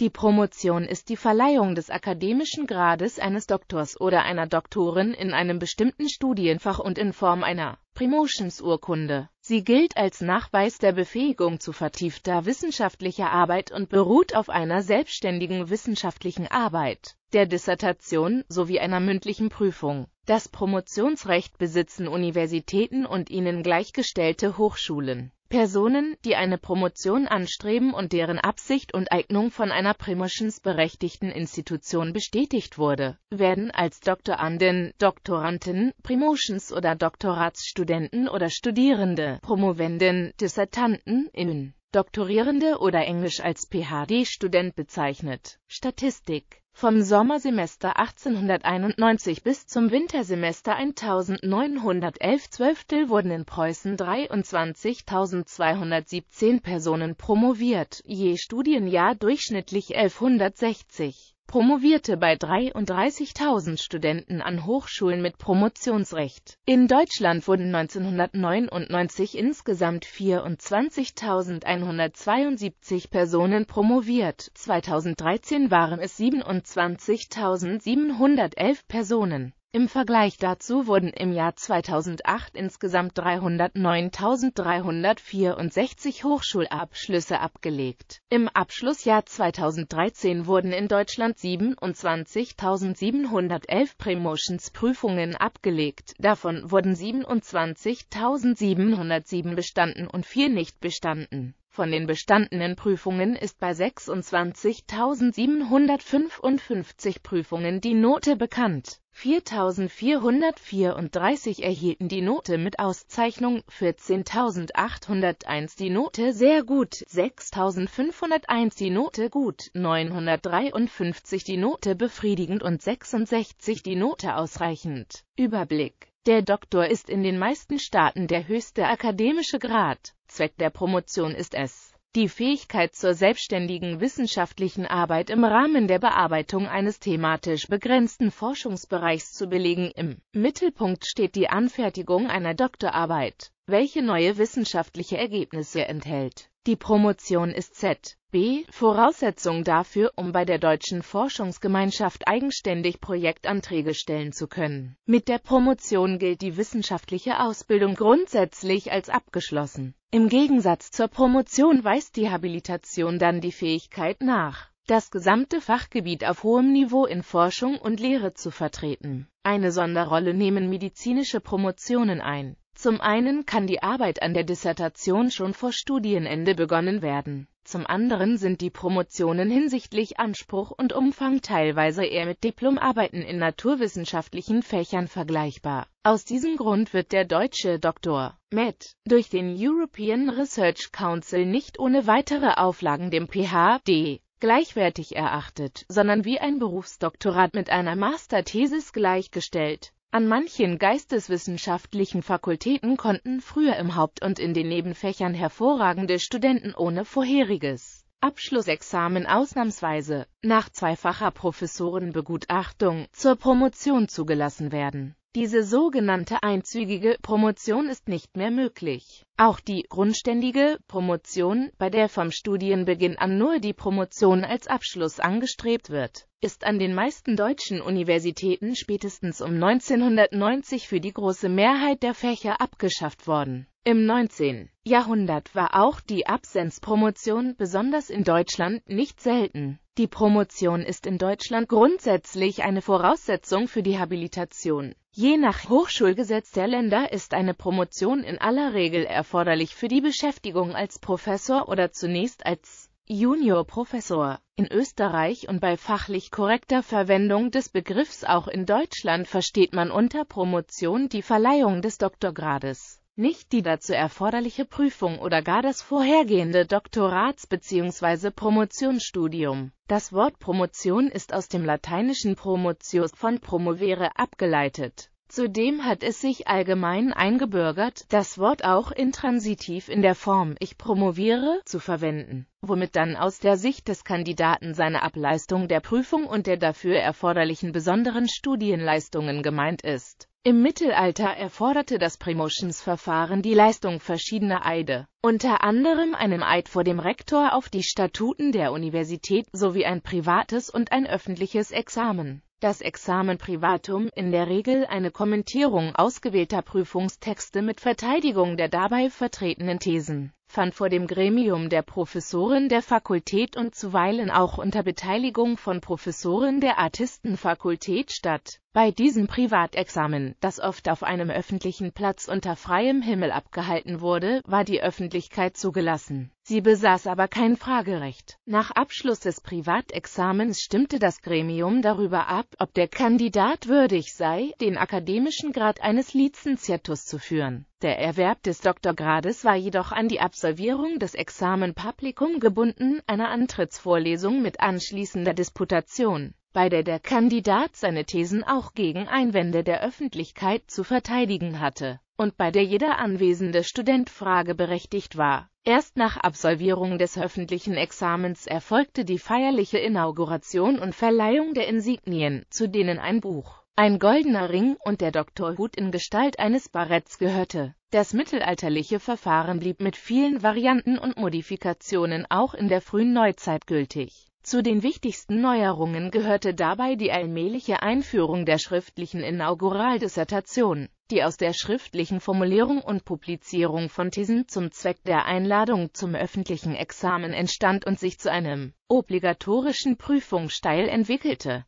Die Promotion ist die Verleihung des akademischen Grades eines Doktors oder einer Doktorin in einem bestimmten Studienfach und in Form einer Promotionsurkunde. Sie gilt als Nachweis der Befähigung zu vertiefter wissenschaftlicher Arbeit und beruht auf einer selbstständigen wissenschaftlichen Arbeit, der Dissertation sowie einer mündlichen Prüfung. Das Promotionsrecht besitzen Universitäten und ihnen gleichgestellte Hochschulen Personen, die eine Promotion anstreben und deren Absicht und Eignung von einer promotionsberechtigten Institution bestätigt wurde, werden als Doktoranden, Doktoranden, Promotions- oder Doktoratsstudenten oder Studierende, Promovenden, Dissertanten, innen, Doktorierende oder englisch als PhD-Student bezeichnet. Statistik vom Sommersemester 1891 bis zum Wintersemester 1911 Zwölftel wurden in Preußen 23.217 Personen promoviert, je Studienjahr durchschnittlich 1160. Promovierte bei 33.000 Studenten an Hochschulen mit Promotionsrecht. In Deutschland wurden 1999 insgesamt 24.172 Personen promoviert, 2013 waren es 27.711 Personen. Im Vergleich dazu wurden im Jahr 2008 insgesamt 309.364 Hochschulabschlüsse abgelegt. Im Abschlussjahr 2013 wurden in Deutschland 27.711 Promotions-Prüfungen abgelegt, davon wurden 27.707 bestanden und 4 nicht bestanden von den bestandenen Prüfungen ist bei 26.755 Prüfungen die Note bekannt. 4.434 erhielten die Note mit Auszeichnung, 14.801 die Note sehr gut, 6.501 die Note gut, 953 die Note befriedigend und 66 die Note ausreichend. Überblick der Doktor ist in den meisten Staaten der höchste akademische Grad. Zweck der Promotion ist es, die Fähigkeit zur selbstständigen wissenschaftlichen Arbeit im Rahmen der Bearbeitung eines thematisch begrenzten Forschungsbereichs zu belegen. Im Mittelpunkt steht die Anfertigung einer Doktorarbeit, welche neue wissenschaftliche Ergebnisse enthält. Die Promotion ist Z. B. Voraussetzung dafür, um bei der deutschen Forschungsgemeinschaft eigenständig Projektanträge stellen zu können. Mit der Promotion gilt die wissenschaftliche Ausbildung grundsätzlich als abgeschlossen. Im Gegensatz zur Promotion weist die Habilitation dann die Fähigkeit nach, das gesamte Fachgebiet auf hohem Niveau in Forschung und Lehre zu vertreten. Eine Sonderrolle nehmen medizinische Promotionen ein zum einen kann die Arbeit an der Dissertation schon vor Studienende begonnen werden. Zum anderen sind die Promotionen hinsichtlich Anspruch und Umfang teilweise eher mit Diplomarbeiten in naturwissenschaftlichen Fächern vergleichbar. Aus diesem Grund wird der deutsche Doktor Med durch den European Research Council nicht ohne weitere Auflagen dem PhD gleichwertig erachtet, sondern wie ein Berufsdoktorat mit einer Masterthesis gleichgestellt. An manchen geisteswissenschaftlichen Fakultäten konnten früher im Haupt- und in den Nebenfächern hervorragende Studenten ohne vorheriges Abschlussexamen ausnahmsweise nach zweifacher Professorenbegutachtung zur Promotion zugelassen werden diese sogenannte einzügige Promotion ist nicht mehr möglich. Auch die grundständige Promotion, bei der vom Studienbeginn an nur die Promotion als Abschluss angestrebt wird, ist an den meisten deutschen Universitäten spätestens um 1990 für die große Mehrheit der Fächer abgeschafft worden. Im 19. Jahrhundert war auch die Absenzpromotion besonders in Deutschland nicht selten. Die Promotion ist in Deutschland grundsätzlich eine Voraussetzung für die Habilitation. Je nach Hochschulgesetz der Länder ist eine Promotion in aller Regel erforderlich für die Beschäftigung als Professor oder zunächst als Juniorprofessor. In Österreich und bei fachlich korrekter Verwendung des Begriffs auch in Deutschland versteht man unter Promotion die Verleihung des Doktorgrades nicht die dazu erforderliche Prüfung oder gar das vorhergehende Doktorats- bzw. Promotionsstudium. Das Wort Promotion ist aus dem lateinischen promotius von promovere abgeleitet. Zudem hat es sich allgemein eingebürgert, das Wort auch intransitiv in der Form ich promoviere zu verwenden, womit dann aus der Sicht des Kandidaten seine Ableistung der Prüfung und der dafür erforderlichen besonderen Studienleistungen gemeint ist. Im Mittelalter erforderte das Prämotionsverfahren die Leistung verschiedener Eide, unter anderem einem Eid vor dem Rektor auf die Statuten der Universität sowie ein privates und ein öffentliches Examen. Das Examen Privatum, in der Regel eine Kommentierung ausgewählter Prüfungstexte mit Verteidigung der dabei vertretenen Thesen, fand vor dem Gremium der Professoren der Fakultät und zuweilen auch unter Beteiligung von Professoren der Artistenfakultät statt bei diesem Privatexamen, das oft auf einem öffentlichen Platz unter freiem Himmel abgehalten wurde, war die Öffentlichkeit zugelassen. Sie besaß aber kein Fragerecht. Nach Abschluss des Privatexamens stimmte das Gremium darüber ab, ob der Kandidat würdig sei, den akademischen Grad eines Lizenziatus zu führen. Der Erwerb des Doktorgrades war jedoch an die Absolvierung des Examen Publicum gebunden, einer Antrittsvorlesung mit anschließender Disputation bei der der Kandidat seine Thesen auch gegen Einwände der Öffentlichkeit zu verteidigen hatte und bei der jeder anwesende Student frageberechtigt war. Erst nach Absolvierung des öffentlichen Examens erfolgte die feierliche Inauguration und Verleihung der Insignien, zu denen ein Buch, ein goldener Ring und der Doktorhut in Gestalt eines Baretts gehörte. Das mittelalterliche Verfahren blieb mit vielen Varianten und Modifikationen auch in der frühen Neuzeit gültig. Zu den wichtigsten Neuerungen gehörte dabei die allmähliche Einführung der schriftlichen Inauguraldissertation, die aus der schriftlichen Formulierung und Publizierung von Thesen zum Zweck der Einladung zum öffentlichen Examen entstand und sich zu einem obligatorischen Prüfungssteil entwickelte